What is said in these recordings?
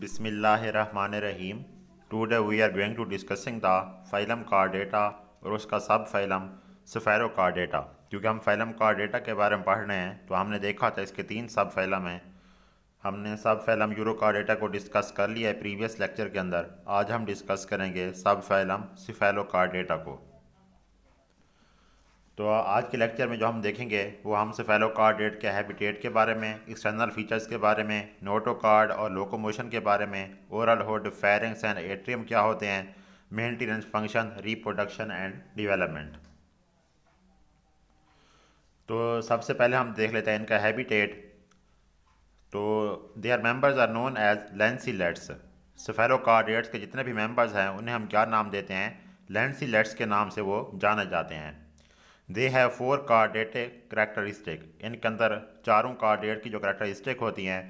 बिसमीम today we are going to discussing the phylum का डेटा और उसका सब फाइलम सफ़ैरो का डेटा क्योंकि हम फाइलम का डेटा के बारे में पढ़ रहे हैं तो हमने देखा था इसके तीन सब फाइलम हैं हमने सब फाइलम यूरो का डेटा को डिस्कस कर लिया है प्रीवियस लेक्चर के अंदर आज हम डिस्कस करेंगे सब फाइलम सफ़ैरो का डेटा को तो आज के लेक्चर में जो हम देखेंगे वो हम फैलो कार्ड डेट के हैबिटेट के बारे में एक्सटर्नल फीचर्स के बारे में नोटो कार्ड और लोकोमोशन के बारे में ओरल होड फेरिंग्स एंड एट्रियम क्या होते हैं maintenance function reproduction and development तो सबसे पहले हम देख लेते हैं इनका हैबिटेट तो they are members are known as lancelets cephalochordates के जितने भी मेम्बर्स हैं उन्हें हम क्या नाम देते हैं लेंसी लेट्स के नाम से वो जाने जाते हैं they have four chordate characteristic इनके अंदर चारों कार्डेट की जो करैक्टरिस्टिक होती हैं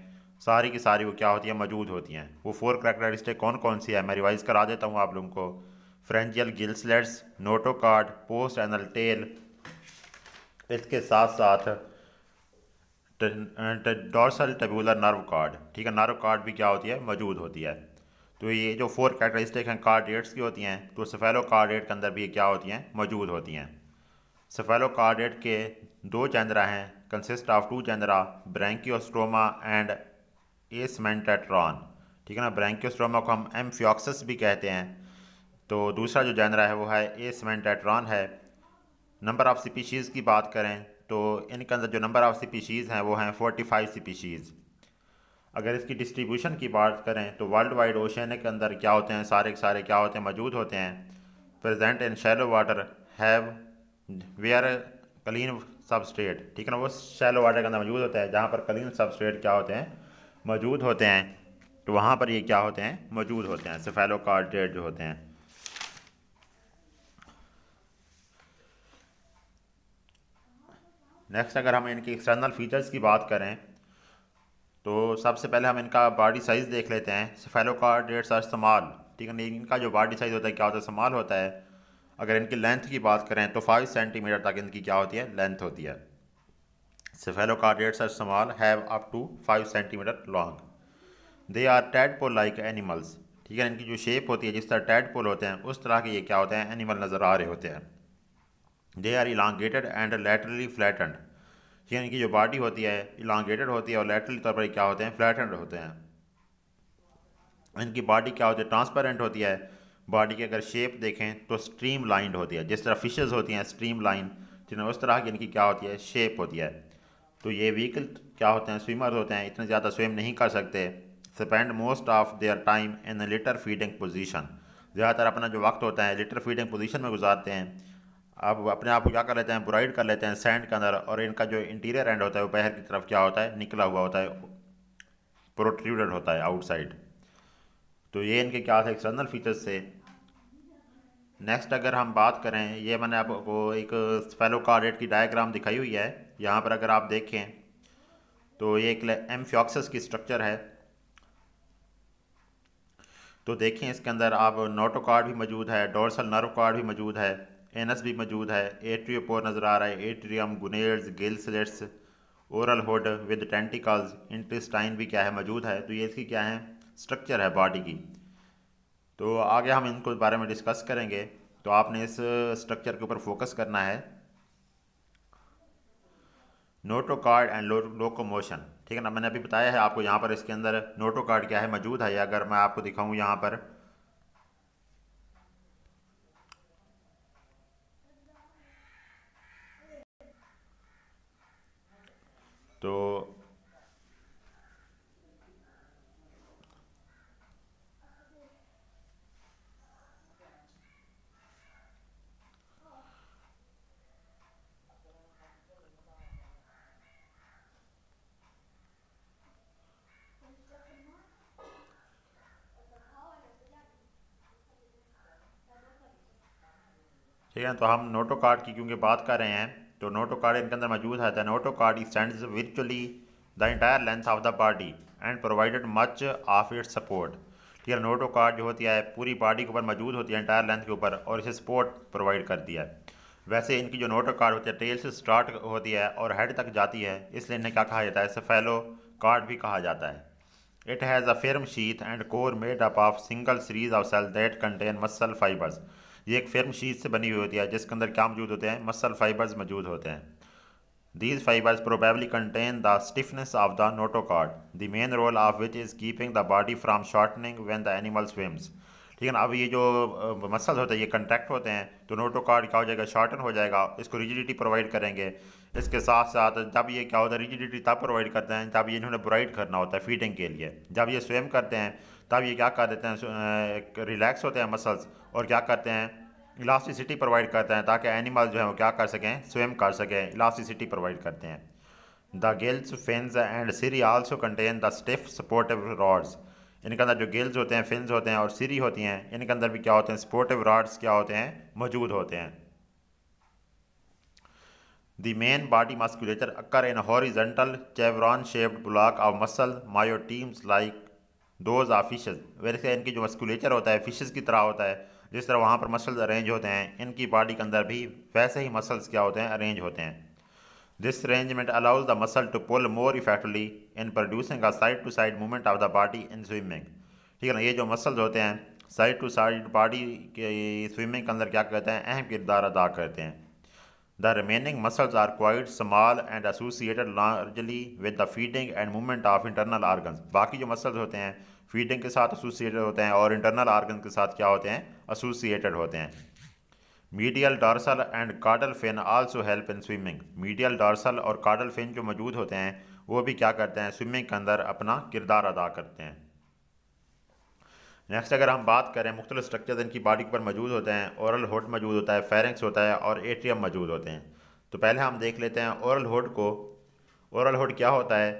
सारी की सारी वो क्या होती हैं मौजूद होती हैं वो फोर करैक्टरिस्टिक कौन कौन सी है मैं रिवाइज़ करा देता हूँ आप लोगों को pharyngeal gill slits notochord post anal tail इसके साथ साथ डॉर्सल टेबुलर नर्व कार्ड ठीक है नर्व कार्ड भी क्या होती है मौजूद होती है तो ये जो फोर कैरेक्टरिस्टिक हैं कार्ड की होती हैं तो सफेलो कार्ड के अंदर भी क्या होती हैं मौजूद होती हैं सेफेलोकार्डेट के दो चंद्रा हैं consist of two genera Branchiostoma and Asymmetron ठीक है ना ब्रैंकियोस्ट्रोमा को हम एम्फ्योक्सस भी कहते हैं तो दूसरा जो चंद्रा है वो है एसमेंटेट्रॉन है नंबर ऑफ़ स्पीशीज़ की बात करें तो इनके अंदर जो नंबर ऑफ़ स्पीशीज़ हैं वो हैं फोर्टी फाइव स्पीशीज़ अगर इसकी डिस्ट्रीब्यूशन की बात करें तो वर्ल्ड वाइड ओशन के अंदर क्या होते हैं सारे के सारे क्या होते हैं मौजूद होते हैं present in shallow water have where clean substrate ठीक है ना वो शैलो वाटर के अंदर मौजूद होता है जहाँ पर कलीन सबस्ट्रेट क्या होते हैं मौजूद होते हैं तो वहाँ पर ये क्या होते हैं मौजूद होते हैं सफेलो कार्डेट जो होते हैं नेक्स्ट अगर हम इनकी एक्सटर्नल फीचर्स की बात करें तो सबसे पहले हम इनका बॉडी साइज़ देख लेते हैं सफेलो कार्डेट्स आर स्मॉल ठीक है इनका जो बॉडी साइज़ होता है क्या होता है इस्तेमाल होता है अगर इनकी लेंथ की बात करें तो फाइव सेंटीमीटर तक इनकी क्या होती है लेंथ होती है cephalochordates are small have up to five centimetre long they are pole like animals ठीक है इनकी जो शेप होती है जिस तरह पोल होते हैं उस तरह के ये क्या होते हैं एनिमल नज़र आ रहे होते हैं they are elongated and laterally flattened ठीक है इनकी जो बॉडी होती है इलांगेटेड होती है और लेटरली तौर पर क्या होते हैं फ्लैटेंड होते हैं इनकी बॉडी क्या होती है ट्रांसपेरेंट होती है बॉडी की अगर शेप देखें तो स्ट्रीम लाइंड होती है जिस तरह फिशेज़ होती हैं स्ट्रीम लाइन ठीक है उस तरह की इनकी क्या होती है शेप होती है तो ये व्हीकल क्या होते हैं स्विमर होते हैं इतने ज़्यादा स्विम नहीं कर सकते spend most of their time in litter feeding position ज़्यादातर अपना जो वक्त होता है लिटर फीडिंग पोजीशन में गुजारते हैं अब अपने आप को क्या कर लेते हैं ब्राइड कर लेते हैं सैंड के अंदर और इनका जो इंटीरियर एंड होता है वो बहर की तरफ क्या होता है निकला हुआ होता है प्रोट्रूडेड होता है आउटसाइड तो ये इनके क्या थे एक्सटर्नल फीचर्स से नेक्स्ट अगर हम बात करें ये मैंने आपको एक फेलो कार्डेट की डायग्राम दिखाई हुई है यहाँ पर अगर आप देखें तो ये एक एम फ्योक्सस की स्ट्रक्चर है तो देखें इसके अंदर आप नोटो कार्ड भी मौजूद है डोर्सल नर्व कार्ड भी मौजूद है एनस भी मौजूद है एट्रियोपोर नज़र आ रहा है atrium gunnels gill oral hood with tentacles intestine भी क्या है मौजूद है तो ये इसकी क्या है स्ट्रक्चर है बॉडी की तो आगे हम इनको बारे में डिस्कस करेंगे तो आपने इस स्ट्रक्चर के ऊपर फोकस करना है notochord and loco locomotion ठीक है ना मैंने अभी बताया है आपको यहाँ पर इसके अंदर नोटो कार्ड क्या है मौजूद है अगर मैं आपको दिखाऊँ यहाँ पर तो ठीक है तो हम नोटो कार्ड की क्योंकि बात कर रहे हैं तो नोटो कार्ड इनके अंदर मौजूद है तो नोटो कार्ड स्टैंड विचुअली the entire length of the body and provided much of its support ठीक है नोटो कार्ड जो होती है पूरी बॉडी के ऊपर मौजूद होती है इंटायर लेंथ के ऊपर और इसे सपोर्ट प्रोवाइड करती है वैसे इनकी जो नोटो कार्ड होती है टेल से स्टार्ट होती है और हेड तक जाती है इसलिए इन्हें क्या कहा जाता है इसे फैलो कार्ड भी कहा जाता है it has a firm sheath and core made up of single series of cell that contain muscle fibres ये एक फिल्म शीट से बनी हुई होती है जिसके अंदर क्या मौजूद होते हैं मसल फाइबर्स मौजूद होते हैं these fibres probably contain the stiffness of the notochord the main role of which is keeping the body from shortening when the animal swims लेकिन अब ये जो मसल होते हैं ये कंटैक्ट होते हैं तो नोटो कार्ड क्या हो जाएगा शॉर्टन हो जाएगा इसको रिजिडिटी प्रोवाइड करेंगे इसके साथ साथ जब ये क्या होता है रिजिडिटी तब प्रोवाइड करते हैं जब ये इन्होंने ब्राइड करना होता है फीडिंग के लिए जब ये स्विम करते हैं तब ये क्या कर देते हैं रिलैक्स होते हैं मसल्स और क्या करते हैं इलास्टिसिटी प्रोवाइड करते हैं ताकि एनिमल जो है वो क्या कर सकें स्विम कर सकें इलास्टिसिटी प्रोवाइड करते हैं the gills fins and cirri also contain the stiff supportive rods इनके अंदर जो गिल्स होते हैं फिल्स होते हैं और सीरी होती हैं इनके अंदर भी क्या होते हैं स्पोर्टिव रॉड्स क्या होते हैं मौजूद होते हैं the main body musculature occur in a chevron shaped block of muscle muscle myotemes like those of वैसे इनकी जो मस्कुलेचर होता है फिशेज़ की तरह होता है जिस तरह वहाँ पर मसल्स अरेंज होते हैं इनकी बॉडी के अंदर भी वैसे ही मसल्स क्या होते हैं अरेंज होते हैं This arrangement allows the muscle to pull more effectively in producing a side to side movement of the body in swimming. ठीक है ना ये जो मसल्स होते हैं साइड टू साइड बॉडी के स्विमिंग के अंदर क्या करते हैं अहम किरदार अदा करते हैं the remaining muscles are quite small and associated largely with the feeding and movement of internal organ बाकी जो मसल्स होते हैं फीडिंग के साथ एसोसिएटेड होते हैं और इंटरनल आर्गन के साथ क्या होते हैं एसोसिएटेड होते हैं medial dorsal and caudal fin also help in swimming medial dorsal और कार्डल फिन जो मौजूद होते हैं वो भी क्या करते हैं स्विमिंग के अंदर अपना किरदार अदा करते हैं नेक्स्ट अगर हम बात करें मुख्तल स्ट्रक्चर इनकी बॉडी पर मौजूद होते हैं औरल होड मौजूद होता है फेरेंक्स होता है और एट्रियम मौजूद होते हैं तो पहले हम देख लेते हैं औरल होड को औरल होड क्या होता है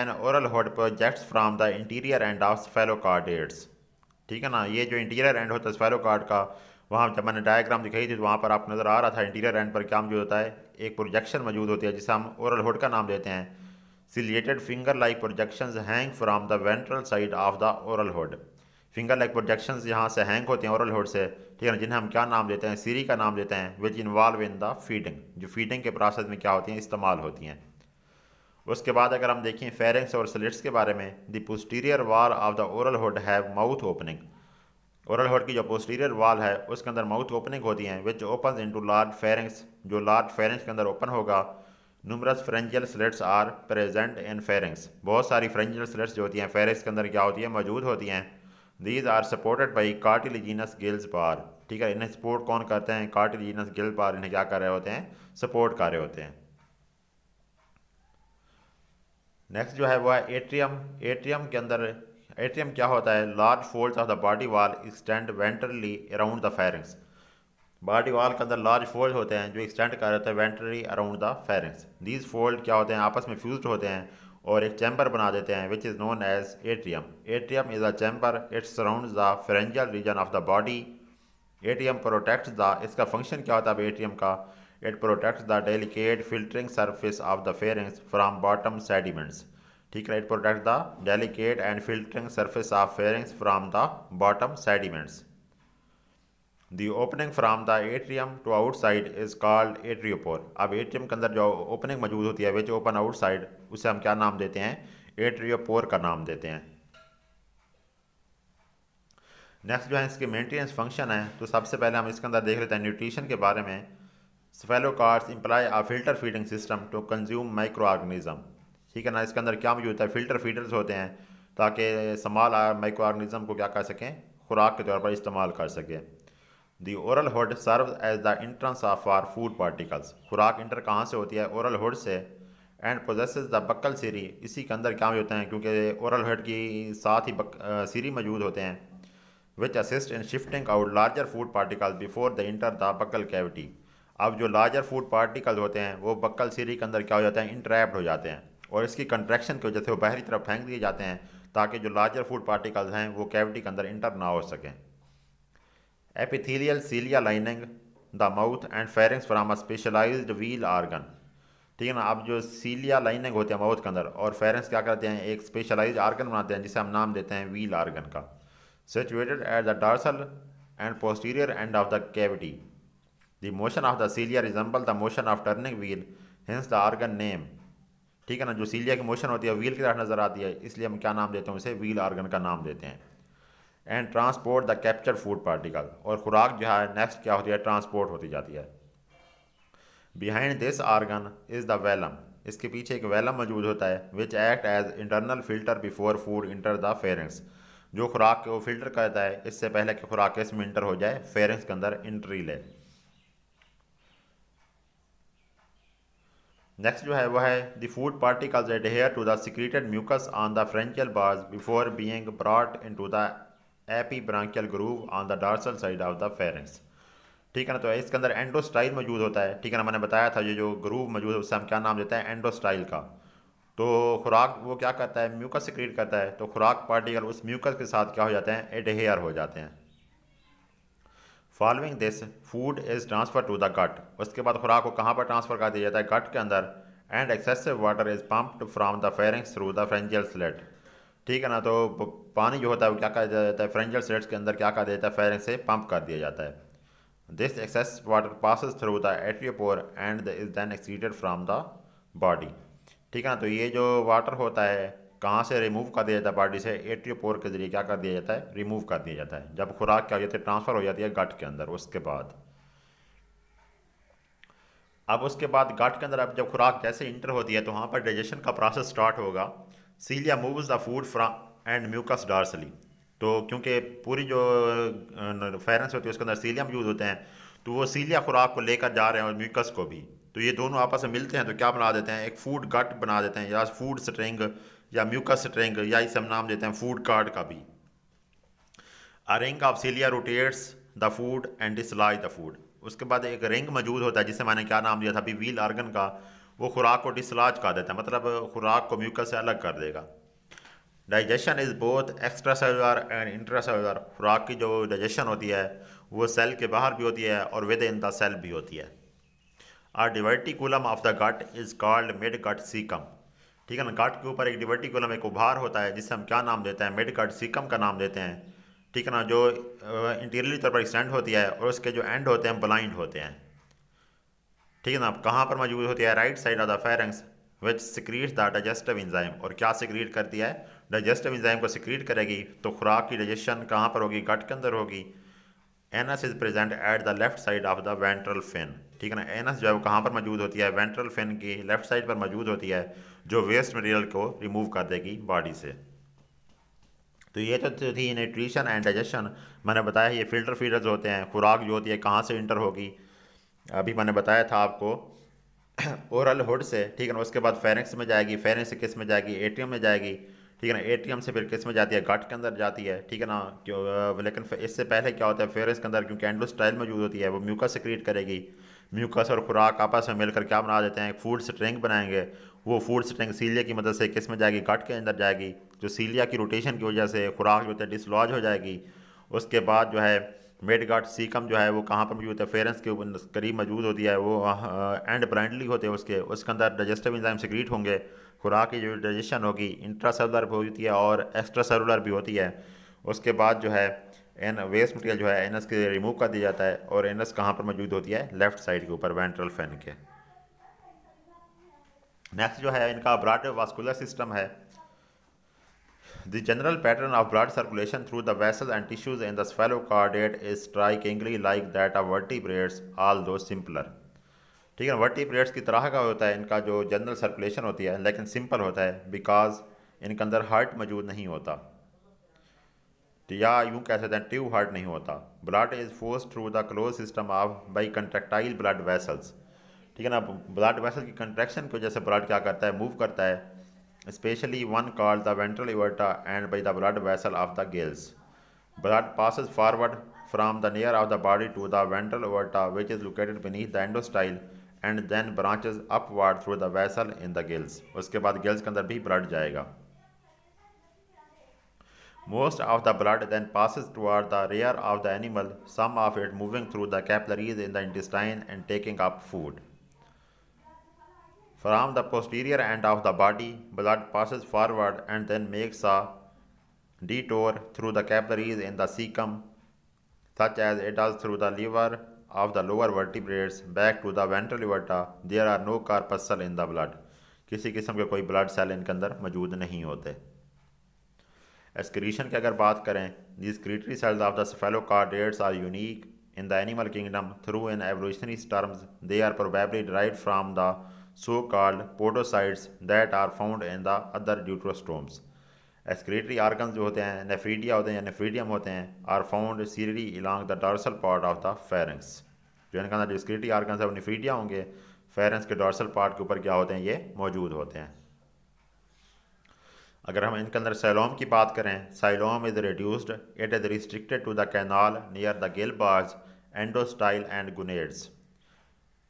an oral hood projects from the interior end of cephalochordates ठीक है ना ये जो इंटीरियर एंड होता है स्फेलोकार्ड का वहाँ जब मैंने डायग्राम दिखाई थी तो वहाँ पर आप नज़र आ रहा था इंटीरियर एंड पर क्या जो होता है एक प्रोजेक्शन मौजूद होती है जिसे हम ओरल होड का नाम देते हैं ciliated finger like projection hang from the ventral side of the oral hood finger like projection यहाँ से हैंग होते हैं ओरल होड से ठीक है ना जिन्हें हम क्या नाम देते हैं सीरी का नाम देते हैं which involve in the feeding जो फीडिंग के प्रोसेस में क्या होती हैं इस्तेमाल होती हैं उसके बाद अगर हम देखें फेरेंस और स्लिट्स के बारे में the posterior wall of the oral hood have mouth opening oral hood की जो पोस्टीरियर वाल है उसके अंदर माउथ ओपनिंग होती हैं which open into large pharynx जो लार्ज फेरेंस के अंदर ओपन होगा numerous pharyngeal slits are present in pharynx बहुत सारी फ्रेंजियल स्लेट्स जो होती हैं फेरेंस के अंदर क्या होती है मौजूद होती हैं these are supported by cartilaginous gills bar ठीक है इन्हें सपोर्ट कौन करते हैं कार्टिलीजीनस गिल बार इन्हें क्या कर रहे होते हैं सपोर्ट कर रहे होते हैं नेक्स्ट जो है वो है एट्रियम एट्रियम के अंदर एट्रियम क्या होता है large folds of the body wall extend ventrally around the pharynx body wall के अंदर लार्ज फोल्ड होते हैं जो एक्सटेंड कर रहे हैं ventrally around the pharynx these fold क्या होते हैं आपस में फ्यूज होते हैं और एक चैम्बर बना देते हैं which is known as atrium atrium is a chamber it's surround the pharyngeal region of the body atrium protect the इसका फंक्शन क्या होता है ए टी एम का it protect the delicate filtering surface of the pharynx from bottom sediments ठीक है it protect the delicate and filtering surface of pharynx from the bottom sediments. Opening from the the atrium to outside is called atriopore अब atrium के अंदर जो opening मौजूद होती है which open outside उसे हम क्या नाम देते हैं एट्रियोपोर का नाम देते हैं नेक्स्ट जो है इसके मेंटेनेंस फंक्शन है तो सबसे पहले हम इसके अंदर देख लेते हैं न्यूट्रिशन के बारे में cephalochordates employ a filter feeding system to consume microorganism ठीक है ना इसके अंदर क्या मौजूद होता है फिल्टर फीडर्स होते हैं ताकि समाल माइक्रो ऑर्गेनिज़म को क्या कर सकें खुराक के तौर पर इस्तेमाल कर सकें the oral hood serve as the entrance of our food particles खुराक इंटर कहाँ से होती है औरल हुड से and projects the buccal cirri इसी के अंदर क्या होते हैं क्योंकि औरल हुड की साथ ही बक, आ, सीरी मौजूद होते हैं which assist in shifting out larger food particle before the enter the buccal cavity अब जो लार्जर फूड पार्टिकल होते हैं वो बक्ल सीरी के अंदर क्या हो जाते हैं इंट्रैप्ड हो जाते हैं और इसकी कंट्रैक्शन की वजह से वो बाहरी तरफ फेंक दिए जाते हैं ताकि जो लार्जर फूड पार्टिकल्स हैं वो कैविटी के अंदर इंटर ना हो सकें epithelial cilia lining the mouth and pharynx from a specialised wheel organ ठीक है ना अब जो सीलिया लाइनिंग होती है माउथ के अंदर और फेरेंस क्या करते हैं एक स्पेशलाइज आर्गन बनाते हैं जिसे हम नाम देते हैं व्हील आर्गन का situated at the dorsal and posterior end of the cavity the motion of the cilia resemble the motion of turning wheel hence the organ name ठीक है ना जो सीलिया की मोशन होती है व्हील की तरह नज़र आती है इसलिए हम क्या नाम देते हैं उसे व्हील आर्गन का नाम देते हैं and transport the capture food particle और खुराक जो है नेक्स्ट क्या होती है ट्रांसपोर्ट होती जाती है behind this organ is the velum इसके पीछे एक वेलम मौजूद होता है which act as internal filter before food enter the pharynx जो खुराक को फिल्टर करता है इससे पहले कि खुराक इसमें इंटर हो जाए फेरेंस के अंदर इंट्री ले नेक्स्ट जो है वह है the food particles adhere to the secreted mucus on the pharyngeal bars before being brought into the epibranchial groove on the dorsal side of the pharynx ठीक है ना तो इसके अंदर एंडोस्टाइल मौजूद होता है ठीक है ना मैंने बताया था ये जो ग्रूव मौजूद है उससे हम क्या नाम देते हैं एंडोस्टाइल का तो खुराक वो क्या करता है म्यूकस सिक्रीट करता है तो खुराक पार्टिकल उस म्यूकस के साथ क्या हो जाते हैं हेयर हो जाते हैं following this food is transfer to the gut उसके बाद खुराक को कहाँ पर ट्रांसफ़र कर दिया जाता है गट के अंदर and excessive water is pumped from the pharynx through the pharyngeal slit ठीक है ना तो पानी जो होता है वो क्या कर दिया जाता है फ्रेंजल स्लेट्स के अंदर क्या कर दिया जाता है फेरिंग से पम्प कर दिया जाता है this excess water passes through the atriopore and is then excreted from the body ठीक है ना तो ये जो वाटर होता है कहाँ से रिमूव कर दिया जाता है बॉडी से पोर के जरिए क्या कर दिया जाता है रिमूव कर दिया जाता है जब खुराक क्या हो जाती है ट्रांसफ़र हो जाती है गट के अंदर उसके बाद अब उसके बाद गट के अंदर अब जब खुराक जैसे इंटर होती है तो वहाँ पर डाइजेशन का प्रोसेस स्टार्ट होगा cilia move the food from and mucus dorsally तो क्योंकि पूरी जो फेरेंस होती है उसके अंदर सीलियम यूज़ होते हैं तो वो सीलिया खुराक को लेकर जा रहे हैं और म्यूकस को भी तो ये दोनों आपस में मिलते हैं तो क्या बना देते हैं एक फूड गट बना देते हैं या फूड स्ट्रिंग या म्यूकस रिंग या इसे हम नाम देते हैं फूड कार्ड का भी a ring of cilia rotates the food and dislodges the food उसके बाद एक रिंग मौजूद होता है जिसे मैंने क्या नाम दिया था अभी व्हील आर्गन का वो खुराक को डिसलाज कर देता है मतलब खुराक को म्यूकस से अलग कर देगा digestion is both extracellular and intracellular खुराक की जो डाइजेशन होती है वो सेल के बाहर भी होती है और विद इन द सेल भी होती है a diverticulum of the gut is called midgut caecum ठीक है ना गार्ड के ऊपर एक डिवर्टिकुलम एक उभार होता है जिसे हम क्या नाम देते हैं मिड सिकम का नाम देते हैं ठीक है ना जो इंटीरियरली तौर पर एक्सटेंड होती है और उसके जो एंड होते हैं ब्लाइंड होते हैं ठीक है ना आप कहाँ पर मौजूद होती है right side of the pharynx which secrete the digestive enzyme और क्या सिक्रीट करती है डाइजेस्टिव इंजाइम को सिक्रीट करेगी तो खुराक की डाइजेशन कहाँ पर होगी गट के अंदर होगी anus is present at the left side of the ventral fin ठीक है ना एनस जो है वो कहाँ पर मौजूद होती है वेंट्रल फिन की लेफ्ट साइड पर मौजूद होती है जो वेस्ट मटेरियल को रिमूव कर देगी बॉडी से तो ये तो थी न्यूट्रीशन एंड डाइजेशन मैंने बताया ये फिल्टर फीडर्स होते हैं खुराक जो होती है कहाँ से इंटर होगी अभी मैंने बताया था आपको ओरल हुड से ठीक है ना उसके बाद फेरेंस में जाएगी फेरेंस से किस में जाएगी एटीएम में जाएगी ठीक है ना एटीएम से फिर किस में जाती है घट के अंदर जाती है ठीक है ना क्यों लेकिन इससे पहले क्या होता है फेरस के अंदर क्योंकि स्टाइल मौजूद होती है वो म्यूकस क्रिएट करेगी म्यूकस और खुराक आपस में मिलकर क्या बना देते हैं फूड स्ट्रेंग बनाएंगे वो फूड स्ट्रेंग सीलिया की मदद से किस में जाएगी घट के अंदर जाएगी जो सीलिया की रोटेशन की वजह से खुराक जो होता है डिसलॉज हो जाएगी उसके बाद जो है मेड गार्ड सीकम जो है वो कहाँ पर मौजूद होता है फेरेंस के करीब मौजूद होती है वो एंड ब्रांडली होते हैं उसके उसके अंदर डाइजेस्टिव इंजाइम सिक्रीट होंगे खुराक की जो डाइजेशन होगी इंट्रा सेलुलर भी होती है और एक्स्ट्रा सेलुलर भी होती है उसके बाद जो है एन वेस्ट मटेरियल जो है एनस के रिमूव कर दिया जाता है और एनस कहाँ पर मौजूद होती है लेफ्ट साइड के ऊपर वेंट्रल फैन के नेक्स्ट जो है इनका ब्राड वास्कुलर सिस्टम है The general pattern of blood circulation through the vessels and tissues in the spherocardiate is strikingly like that of vertebrates, although simpler. ठीक है वर्टिब्रेट्स की तरह का होता है इनका जो जनरल सर्कुलेशन होती है लेकिन सिंपल होता है बिकॉज इनके अंदर हार्ट मौजूद नहीं होता तो या यूँ कह सकते हैं ट्यूब हार्ट नहीं होता blood is force through the close system of by contractile blood vessels ठीक है ना ब्लड वेसल की कंट्रैक्शन की वजह से ब्लड क्या करता है मूव करता है especially one called the ventral aorta and by the blood vessel of the gills. Blood passes forward from the near of the body to the ventral aorta which is located beneath the endostyle and then branches upward through the vessel in the gills. Uske baad gills ke andar bhi blood jayega. Most of the blood then passes toward the rear of the animal, some of it moving through the capillaries in the intestine and taking up food. From the posterior end of the body, blood passes forward and then makes a detour through the capillaries in the cecum, such as it does through the liver of the lower vertebrates back to the ventral aorta. There are no corpuscles in the blood. किसी किस्म के कोई blood cell इनके अंदर मौजूद नहीं होते excretion की अगर बात करें this secretory cells of the cephalochordates are unique in the animal kingdom through in evolutionary terms they are probably drive from the so called podocytes that are found in the other deuterostomes. Excretory organ जो होते हैं nephridia होते हैं या nephridium होते हैं are found serially along the dorsal part of the pharynx जो इनका जो एक्सक्रेटरी आर्गन्स है वो नेफ्रीडिया होंगे फेरेंस के डॉर्सल पार्ट के ऊपर क्या होते हैं ये मौजूद होते हैं अगर हम इनके अंदर साइलोम की बात करें coelom is reduced it is restricted to the canal near the gill bars endostyle and gonads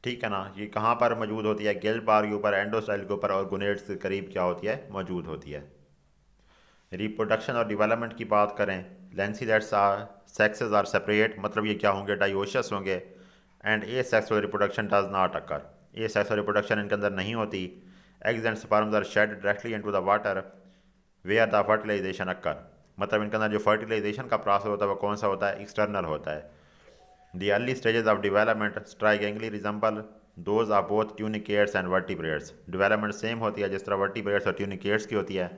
ठीक है ना ये कहाँ पर मौजूद होती है गिल बार के ऊपर एंडोसाइल के ऊपर और गुनेट्स के करीब क्या होती है मौजूद होती है रिप्रोडक्शन और डिवेलपमेंट की बात करें lancelets are sexes are separate मतलब ये क्या होंगे डाइओशस होंगे and asexual reproduction does not occur asexual reproduction इनके अंदर नहीं होती eggs and sperms are shed directly into the water where are the fertilization occur मतलब इनके अंदर जो फर्टिलाइजेशन का प्रोसेस होता है वो कौन सा होता है एक्सटर्नल होता है The early stages of development strikingly resemble those of both tunicates and vertebrates. Development same होती है जिस तरह vertebrates और tunicates की होती है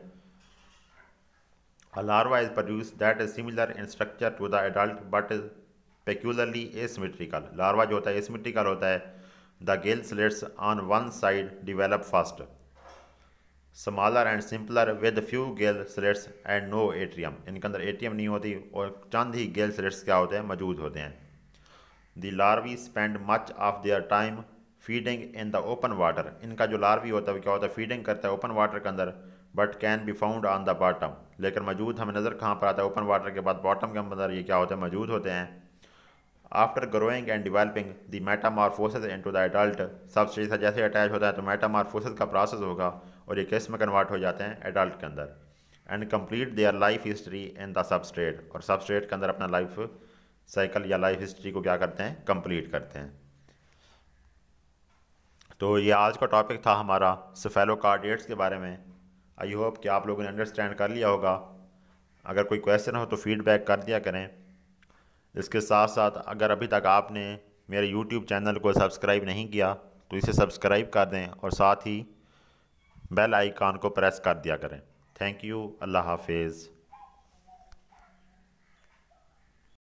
A larva is produced that is similar in structure to the adult but is peculiarly asymmetrical. Larva जो होता है asymmetrical होता है The gill slits on one side develop fast. Smaller and simpler with few gill slits and no atrium. इनके अंदर atrium नहीं होती और चंद ही gill slits क्या होते हैं मौजूद होते हैं the larvae spend much of their time feeding in the open water इनका जो लार्वी होता है वो क्या होता है फीडिंग करता है ओपन वाटर के अंदर but can be found on the bottom लेकिन मौजूद हमें नज़र कहाँ पर आता है ओपन वाटर के बाद बॉटम के अंदर ये क्या होता है मौजूद होते हैं after growing and developing the metamorphosis into the adult सब चीज़ जैसे अटैच होता है तो मेटामारफोसिस का प्रोसेस होगा और ये किस में कन्वर्ट हो जाते हैं एडल्ट के अंदर and complete their life history in the substrate और सबस्ट्रेट के अंदर अपना लाइफ साइकिल या लाइफ हिस्ट्री को क्या करते हैं कंप्लीट करते हैं तो ये आज का टॉपिक था हमारा सफेलो कार्डियट्स के बारे में आई होप कि आप लोगों ने अंडरस्टैंड कर लिया होगा अगर कोई क्वेश्चन हो तो फीडबैक कर दिया करें इसके साथ साथ अगर अभी तक आपने मेरे यूट्यूब चैनल को सब्सक्राइब नहीं किया तो इसे सब्सक्राइब कर दें और साथ ही बेल आइकान को प्रेस कर दिया करें थैंक यू अल्लाह हाफिज़